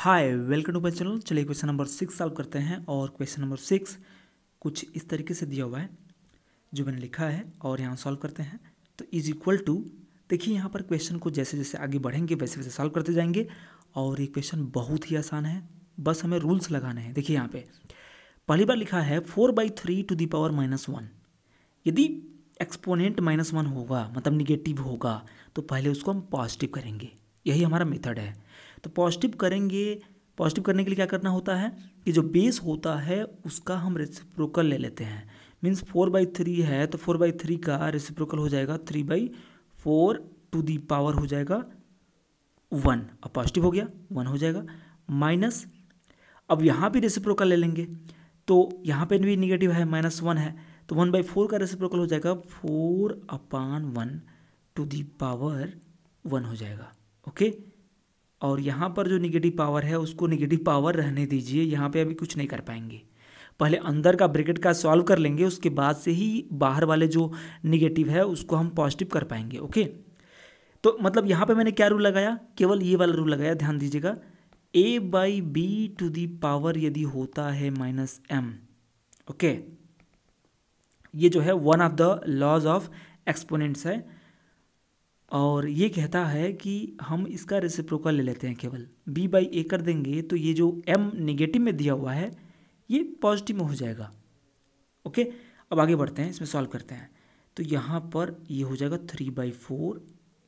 hi welcome to my channel चलिए question number six solve करते हैं और क्वेश्चन नंबर सिक्स कुछ इस तरीके से दिया हुआ है जो मैंने लिखा है और यहाँ सॉल्व करते हैं तो इज इक्वल टू देखिए यहाँ पर क्वेश्चन को जैसे जैसे आगे बढ़ेंगे वैसे वैसे सॉल्व करते जाएंगे और ये क्वेश्चन बहुत ही आसान है बस हमें रूल्स लगाने हैं देखिए यहाँ पर पहली बार लिखा है four by three to the power minus one यदि एक्सपोनेंट माइनस वन होगा मतलब निगेटिव होगा तो पहले उसको हम पॉजिटिव करेंगे यही हमारा मेथड है तो पॉजिटिव करेंगे पॉजिटिव करने के लिए क्या करना होता है कि जो बेस होता है उसका हम रेसिप्रोकल ले लेते हैं मीन्स फोर बाई थ्री है तो फोर बाई थ्री का रेसिप्रोकल हो जाएगा three by four to the power हो जाएगा वन अब पॉजिटिव हो गया वन हो जाएगा माइनस अब यहाँ भी रेसिप्रोकल ले लेंगे तो यहाँ पे भी निगेटिव है माइनस वन है तो वन बाई फोर का रेसिप्रोकल हो जाएगा four upon one to the power one हो जाएगा ओके और यहाँ पर जो निगेटिव पावर है उसको निगेटिव पावर रहने दीजिए यहाँ पे अभी कुछ नहीं कर पाएंगे पहले अंदर का ब्रिकेट का सॉल्व कर लेंगे उसके बाद से ही बाहर वाले जो निगेटिव है उसको हम पॉजिटिव कर पाएंगे ओके तो मतलब यहाँ पे मैंने क्या रूल लगाया केवल ये वाला रूल लगाया ध्यान दीजिएगा A by B to the power यदि होता है माइनस एम ओके ये जो है one of the laws of exponents है और ये कहता है कि हम इसका रेसिप्रोकल ले लेते हैं केवल b बाई ए कर देंगे तो ये जो m निगेटिव में दिया हुआ है ये पॉजिटिव में हो जाएगा ओके अब आगे बढ़ते हैं इसमें सॉल्व करते हैं तो यहाँ पर ये हो जाएगा थ्री बाई फोर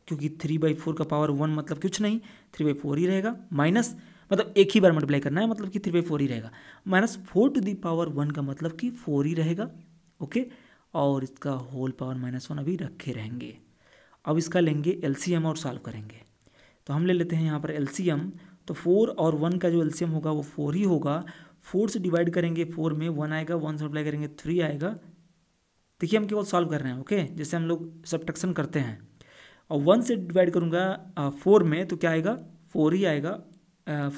क्योंकि थ्री बाई फोर का पावर वन मतलब कुछ नहीं थ्री बाई फोर ही रहेगा माइनस मतलब एक ही बार मल्टीप्लाई करना है मतलब कि थ्री बाई फोर ही रहेगा minus four to the power one का मतलब कि फोर ही रहेगा ओके और इसका होल पावर माइनस वन अभी रखे रहेंगे अब इसका लेंगे एल और सॉल्व करेंगे तो हम ले लेते हैं यहाँ पर एल तो फोर और वन का जो एल होगा वो फोर ही होगा फोर से डिवाइड करेंगे फोर में वन आएगा वन से अप्लाई करेंगे थ्री आएगा देखिए हम केवल सॉल्व कर रहे हैं ओके जैसे हम लोग सब्ट्रक्शन करते हैं और वन से डिवाइड करूँगा फोर में तो क्या आएगा फोर ही आएगा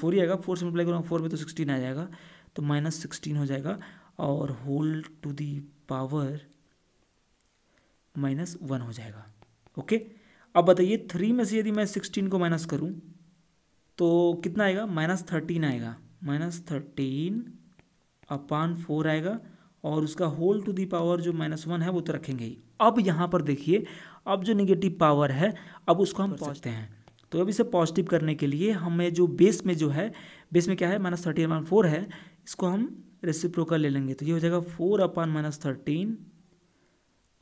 फोर ही आएगा फोर से मल्टीप्लाई करूँगा फोर में तो सिक्सटीन आ जाएगा तो माइनस सिक्सटीन हो जाएगा और whole to the power minus one हो जाएगा ओके अब बताइए थ्री में से यदि मैं सिक्सटीन को माइनस करूँ तो कितना आएगा माइनस थर्टीन आएगा माइनस थर्टीन अपान फोर आएगा और उसका होल टू दी पावर जो माइनस वन है वो तो रखेंगे ही अब यहाँ पर देखिए अब जो निगेटिव पावर है अब उसको हम पहुँचते हैं तो अब इसे पॉजिटिव करने के लिए हमें जो बेस में जो है बेस में क्या है माइनस थर्टीन अपान फोर है इसको हम रेसिप्रोकल ले लेंगे तो ये हो जाएगा फोर अपान माइनस थर्टीन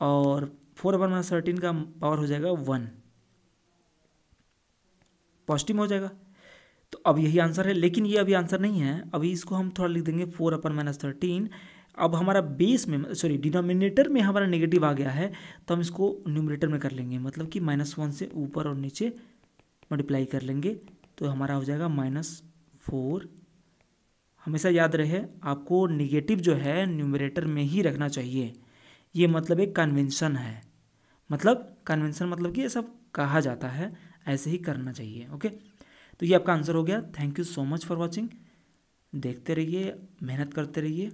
और फोर वन माइनस थर्टीन का पावर हो जाएगा वन पॉजिटिव हो जाएगा तो अब यही आंसर है लेकिन ये अभी आंसर नहीं है अभी इसको हम थोड़ा लिख देंगे फोर अपन माइनस थर्टीन अब हमारा बेस में सॉरी डिनोमिनेटर में हमारा नेगेटिव आ गया है तो हम इसको न्यूमिनेटर में कर लेंगे मतलब कि माइनस वन से ऊपर और नीचे मल्टीप्लाई कर लेंगे तो हमारा हो जाएगा माइनस फोर हमेशा याद रहे आपको निगेटिव जो है न्यूमरेटर में ही रखना चाहिए ये मतलब एक कन्वेंशन है मतलब कन्वेंशन मतलब कि ये सब कहा जाता है ऐसे ही करना चाहिए ओके तो ये आपका आंसर हो गया thank you so much for watching देखते रहिए मेहनत करते रहिए